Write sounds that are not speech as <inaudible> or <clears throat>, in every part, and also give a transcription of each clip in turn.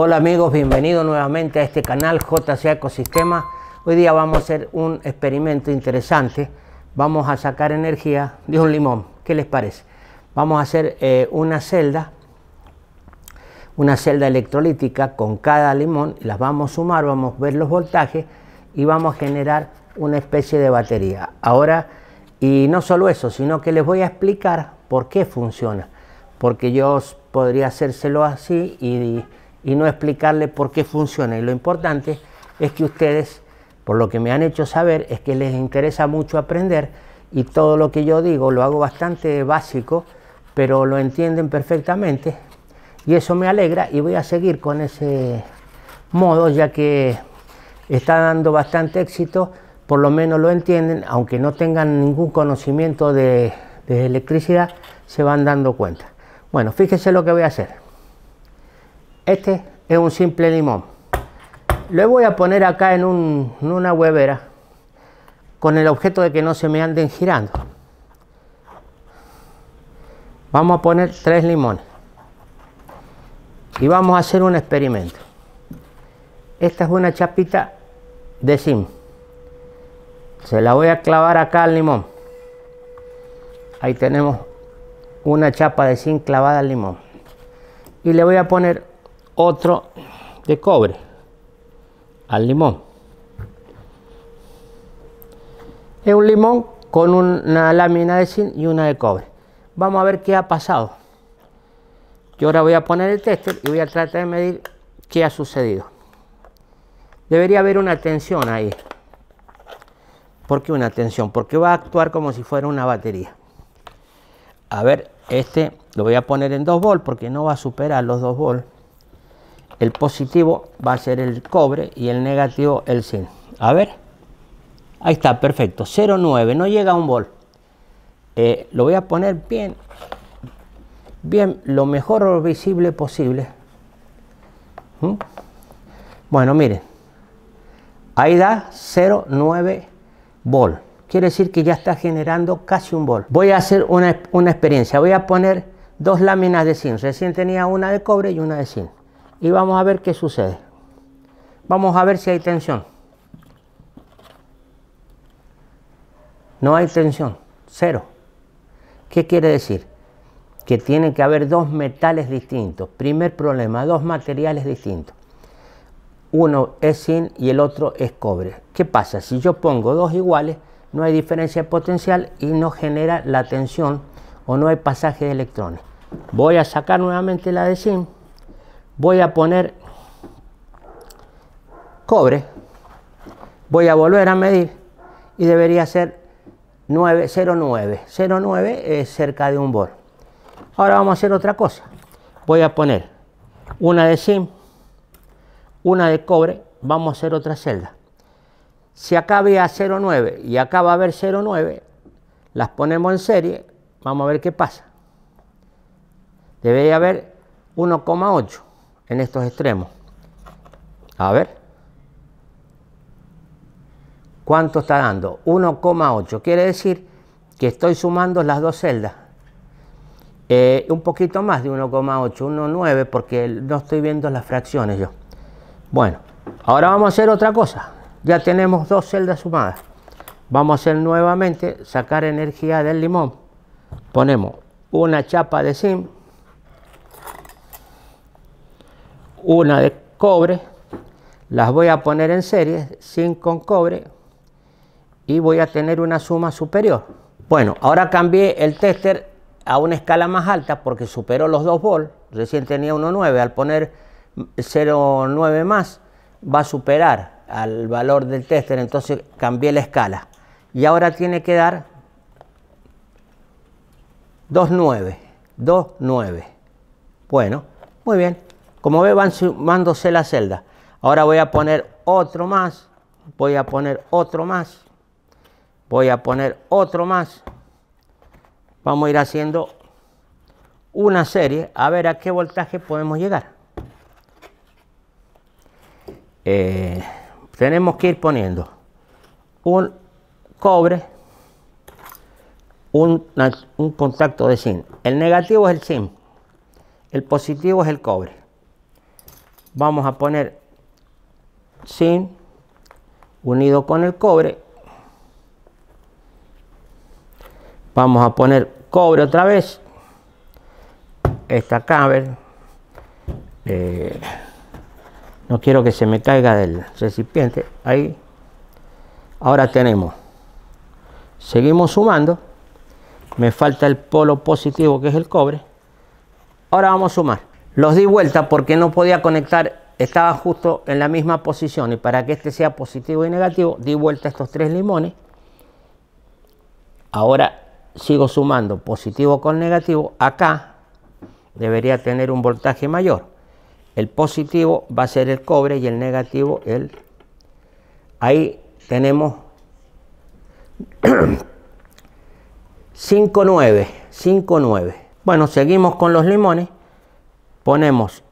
Hola amigos, bienvenidos nuevamente a este canal jc Ecosistema. Hoy día vamos a hacer un experimento interesante. Vamos a sacar energía de un limón. ¿Qué les parece? Vamos a hacer eh, una celda, una celda electrolítica con cada limón. Las vamos a sumar, vamos a ver los voltajes y vamos a generar una especie de batería. Ahora, y no solo eso, sino que les voy a explicar por qué funciona. Porque yo podría hacérselo así y y no explicarle por qué funciona. Y lo importante es que ustedes, por lo que me han hecho saber, es que les interesa mucho aprender y todo lo que yo digo lo hago bastante básico, pero lo entienden perfectamente y eso me alegra y voy a seguir con ese modo ya que está dando bastante éxito, por lo menos lo entienden, aunque no tengan ningún conocimiento de, de electricidad, se van dando cuenta. Bueno, fíjense lo que voy a hacer. Este es un simple limón. Lo voy a poner acá en, una huevera con el objeto de que no se me anden girando. Vamos a poner tres limones y vamos a hacer un experimento. Esta es una chapita de zinc. Se la voy a clavar acá al limón. Ahí tenemos una chapa de zinc clavada al limón. Y le voy a poner otro de cobre al limón. Es un limón con una lámina de zinc y una de cobre. Vamos a ver qué ha pasado. Yo ahora voy a poner el tester y voy a tratar de medir qué ha sucedido. Debería haber una tensión ahí. porque una tensión? Porque va a actuar como si fuera una batería. A ver, este lo voy a poner en 2 volts porque no va a superar los 2 volts el positivo va a ser el cobre y el negativo el zinc. A ver, ahí está, perfecto, 0,9, no llega a un bol. Eh, lo voy a poner bien, bien, lo mejor visible posible. ¿Mm? Bueno, miren, ahí da 0,9 volt. Quiere decir que ya está generando casi un bol. Voy a hacer una, una experiencia, voy a poner dos láminas de zinc. Recién tenía una de cobre y una de zinc y vamos a ver qué sucede. Vamos a ver si hay tensión. No hay tensión, cero. ¿Qué quiere decir? Que tiene que haber dos metales distintos. Primer problema, dos materiales distintos. Uno es zinc y el otro es cobre. ¿Qué pasa? Si yo pongo dos iguales, no hay diferencia de potencial y no genera la tensión o no hay pasaje de electrones. Voy a sacar nuevamente la de zinc voy a poner cobre, voy a volver a medir y debería ser 9, 0,9. 0,9 es cerca de un bor. Ahora vamos a hacer otra cosa. Voy a poner una de zinc, una de cobre, vamos a hacer otra celda. Si acá había 0,9 y acá va a haber 0,9, las ponemos en serie, vamos a ver qué pasa. Debería haber 1,8 en estos extremos. A ver. ¿Cuánto está dando? 1,8. Quiere decir que estoy sumando las dos celdas. Eh, un poquito más de 1,8, 1,9, porque no estoy viendo las fracciones yo. Bueno, ahora vamos a hacer otra cosa. Ya tenemos dos celdas sumadas. Vamos a hacer nuevamente sacar energía del limón. Ponemos una chapa de zinc una de cobre, las voy a poner en serie, Sin con cobre, y voy a tener una suma superior. Bueno, ahora cambié el tester a una escala más alta porque superó los 2 volts, recién tenía 1.9, al poner 0.9 más va a superar al valor del tester, entonces cambié la escala. Y ahora tiene que dar 2.9, 2.9. Bueno, muy bien. Como ve, van sumándose las celdas. Ahora voy a poner otro más. Voy a poner otro más. Voy a poner otro más. Vamos a ir haciendo una serie a ver a qué voltaje podemos llegar. Eh, tenemos que ir poniendo un cobre, un, un contacto de zinc. El negativo es el zinc, el positivo es el cobre vamos a poner zinc unido con el cobre. Vamos a poner cobre otra vez. Esta acá, eh, no quiero que se me caiga del recipiente. Ahí. Ahora tenemos. Seguimos sumando. Me falta el polo positivo que es el cobre. Ahora vamos a sumar. Los di vuelta porque no podía conectar, estaba justo en la misma posición y para que este sea positivo y negativo, di vuelta estos tres limones. Ahora sigo sumando positivo con negativo. Acá debería tener un voltaje mayor. El positivo va a ser el cobre y el negativo el... Ahí tenemos 5,9. <clears throat> 5,9. Bueno, seguimos con los limones ponemos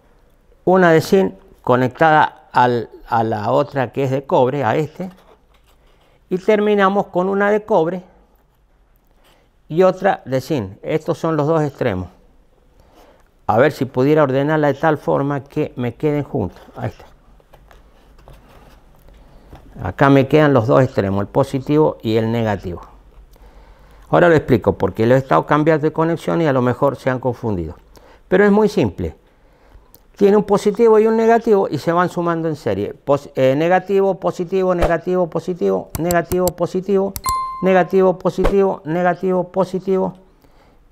una de zinc conectada a la otra que es de cobre, a este, y terminamos con una de cobre y otra de zinc. Estos son los dos extremos. A ver si pudiera ordenarla de tal forma que me queden juntos. Ahí está. Acá me quedan los dos extremos, el positivo y el negativo. Ahora lo explico porque lo he estado cambiando de conexión y a lo mejor se han confundido. Pero es muy simple tiene un positivo y un negativo y se van sumando en serie. negativo, positivo, negativo, positivo, negativo, positivo, negativo, positivo, negativo, positivo.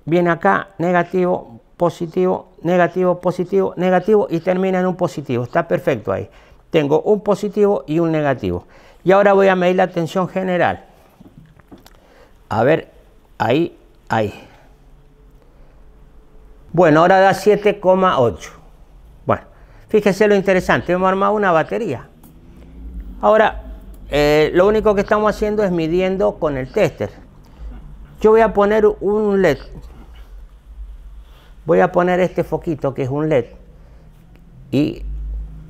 Viene acá, negativo, positivo, negativo, positivo, negativo y termina en un positivo. Está perfecto ahí. Tengo un positivo y un negativo. Y ahora voy a medir la tensión general. A ver, ahí, ahí. Bueno, ahora da 7,8. Fíjese lo interesante, hemos armado una batería. Ahora, eh, lo único que estamos haciendo es midiendo con el tester. Yo voy a poner un LED. Voy a poner este foquito que es un LED. Y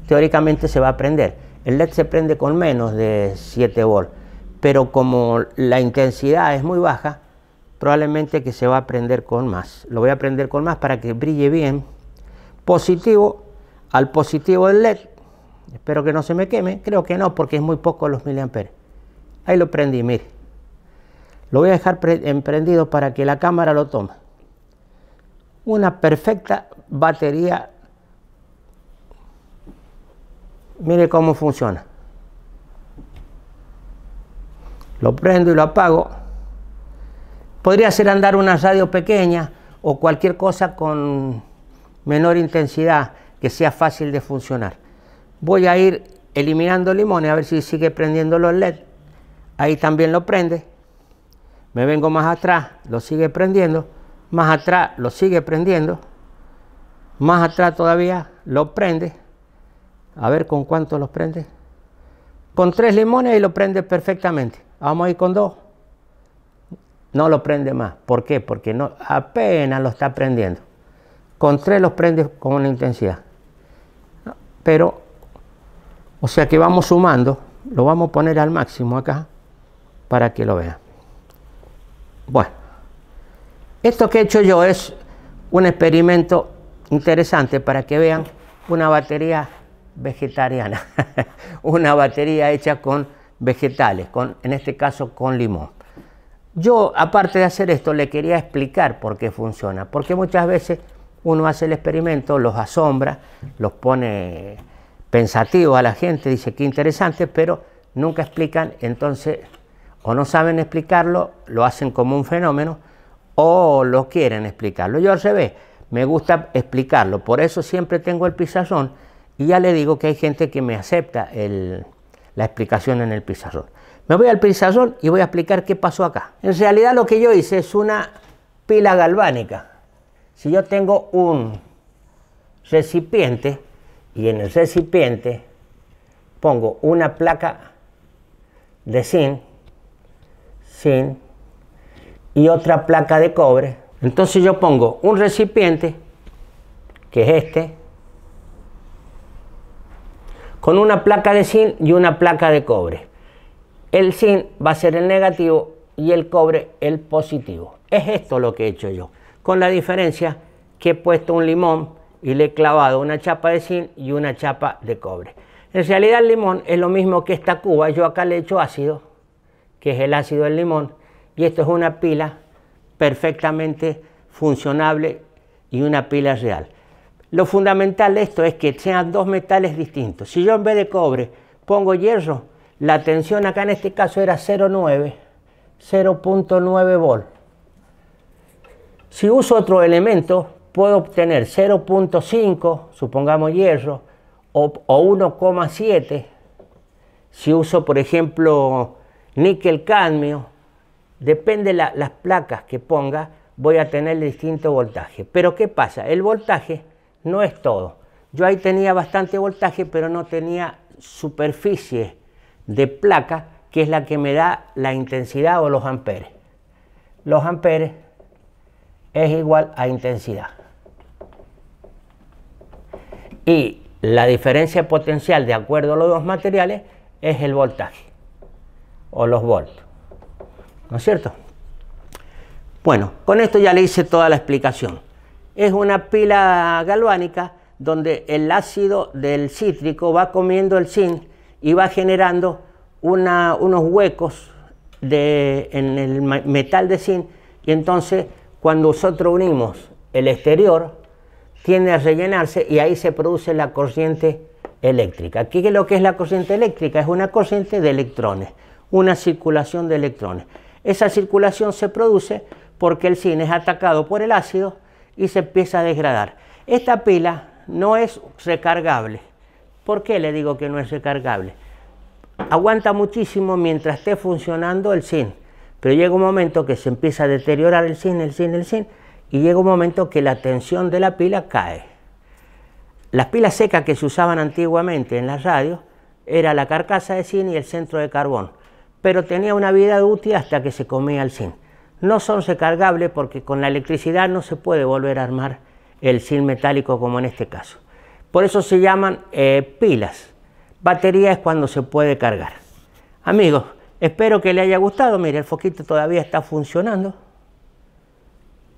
teóricamente se va a prender. El LED se prende con menos de 7 volts. Pero como la intensidad es muy baja, probablemente que se va a prender con más. Lo voy a prender con más para que brille bien. Positivo al positivo del LED. Espero que no se me queme. Creo que no, porque es muy poco los miliamperes. Ahí lo prendí, mire. Lo voy a dejar emprendido para que la cámara lo tome. Una perfecta batería. Mire cómo funciona. Lo prendo y lo apago. Podría ser andar una radio pequeña o cualquier cosa con menor intensidad que sea fácil de funcionar. Voy a ir eliminando limones a ver si sigue prendiendo los LED. Ahí también lo prende. Me vengo más atrás, lo sigue prendiendo. Más atrás lo sigue prendiendo. Más atrás todavía lo prende. A ver con cuánto los prende. Con tres limones y lo prende perfectamente. Vamos a ir con dos. No lo prende más. ¿Por qué? Porque no, apenas lo está prendiendo. Con tres los prende con una intensidad pero o sea que vamos sumando, lo vamos a poner al máximo acá para que lo vean. Bueno, esto que he hecho yo es un experimento interesante para que vean una batería vegetariana, <laughs> una batería hecha con vegetales, con, en este caso con limón. Yo, aparte de hacer esto, le quería explicar por qué funciona, porque muchas veces uno hace el experimento, los asombra, los pone pensativos a la gente, dice que interesante, pero nunca explican, entonces o no saben explicarlo, lo hacen como un fenómeno, o lo quieren explicarlo. Yo al revés, me gusta explicarlo, por eso siempre tengo el pizarrón y ya le digo que hay gente que me acepta la explicación en el pizarrón. Me voy al pizarrón y voy a explicar qué pasó acá. En realidad lo que yo hice es una pila galvánica. Si yo tengo un recipiente y en el recipiente pongo una placa de zinc, zinc y otra placa de cobre, entonces yo pongo un recipiente, que es este, con una placa de zinc y una placa de cobre. El zinc va a ser el negativo y el cobre el positivo. Es esto lo que he hecho yo con la diferencia que he puesto un limón y le he clavado una chapa de zinc y una chapa de cobre. En realidad el limón es lo mismo que esta cuba, yo acá le he hecho ácido, que es el ácido del limón, y esto es una pila perfectamente funcionable y una pila real. Lo fundamental de esto es que sean dos metales distintos. Si yo en vez de cobre pongo hierro, la tensión acá en este caso era 0,9, 0.9 volt. Si uso otro elemento, puedo obtener 0.5, supongamos hierro, o, 1,7. Si uso, por ejemplo, níquel cadmio, depende de las placas que ponga, voy a tener distinto voltaje. Pero ¿qué pasa? El voltaje no es todo. Yo ahí tenía bastante voltaje, pero no tenía superficie de placa, que es la que me da la intensidad o los amperes. Los amperes es igual a intensidad. Y la diferencia potencial de acuerdo a los dos materiales es el voltaje o los volts. ¿No es cierto? Bueno, con esto ya le hice toda la explicación. Es una pila galvánica donde el ácido del cítrico va comiendo el zinc y va generando una, unos huecos de, en el metal de zinc y entonces cuando nosotros unimos el exterior, tiende a rellenarse y ahí se produce la corriente eléctrica. ¿Qué es lo que es la corriente eléctrica? Es una corriente de electrones, una circulación de electrones. Esa circulación se produce porque el zinc es atacado por el ácido y se empieza a degradar. Esta pila no es recargable. ¿Por qué le digo que no es recargable? Aguanta muchísimo mientras esté funcionando el zinc. Pero llega un momento que se empieza a deteriorar el zinc, el zinc, el zinc, y llega un momento que la tensión de la pila cae. Las pilas secas que se usaban antiguamente en las radios era la carcasa de zinc y el centro de carbón, pero tenía una vida útil hasta que se comía el zinc. No son recargables porque con la electricidad no se puede volver a armar el zinc metálico como en este caso. Por eso se llaman eh, pilas. Batería es cuando se puede cargar. Amigos, Espero que le haya gustado. Mire, el foquito todavía está funcionando.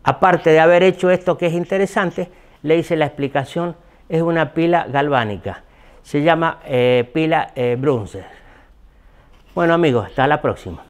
Aparte de haber hecho esto que es interesante, le hice la explicación. Es una pila galvánica. Se llama eh, pila eh, Bueno amigos, hasta la próxima.